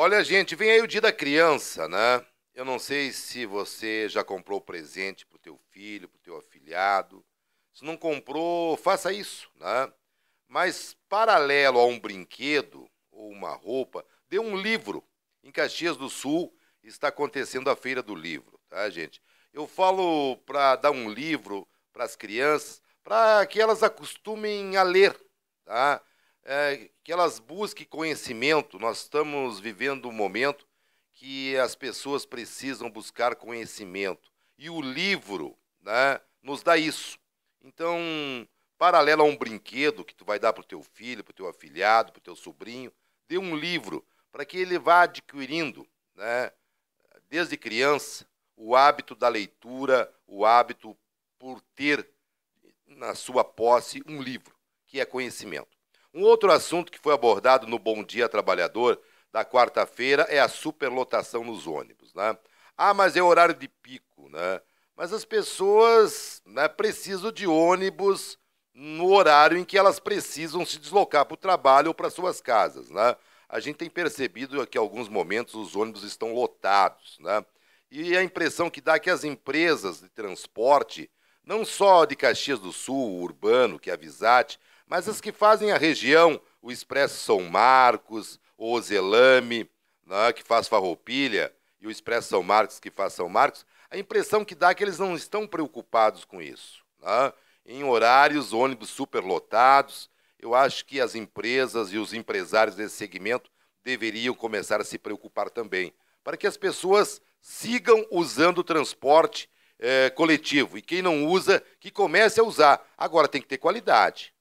Olha, gente, vem aí o dia da criança, né? Eu não sei se você já comprou presente para o teu filho, para o teu afilhado. Se não comprou, faça isso, né? Mas paralelo a um brinquedo ou uma roupa, dê um livro. Em Caxias do Sul está acontecendo a Feira do Livro, tá, gente? Eu falo para dar um livro para as crianças, para que elas acostumem a ler, tá? que elas busquem conhecimento. Nós estamos vivendo um momento que as pessoas precisam buscar conhecimento. E o livro né, nos dá isso. Então, paralelo a um brinquedo que tu vai dar para o teu filho, para o teu afilhado, para o teu sobrinho, dê um livro para que ele vá adquirindo, né, desde criança, o hábito da leitura, o hábito por ter na sua posse um livro, que é conhecimento. Um outro assunto que foi abordado no Bom Dia Trabalhador da quarta-feira é a superlotação nos ônibus. Né? Ah, mas é horário de pico, né? Mas as pessoas né, precisam de ônibus no horário em que elas precisam se deslocar para o trabalho ou para suas casas, né? A gente tem percebido que em alguns momentos os ônibus estão lotados, né? E a impressão que dá é que as empresas de transporte, não só de Caxias do Sul, Urbano, que é a Visate, mas as que fazem a região, o Expresso São Marcos, o Ozelame, né, que faz Farroupilha, e o Expresso São Marcos, que faz São Marcos, a impressão que dá é que eles não estão preocupados com isso. Né? Em horários, ônibus superlotados, eu acho que as empresas e os empresários desse segmento deveriam começar a se preocupar também, para que as pessoas sigam usando o transporte é, coletivo. E quem não usa, que comece a usar. Agora tem que ter qualidade.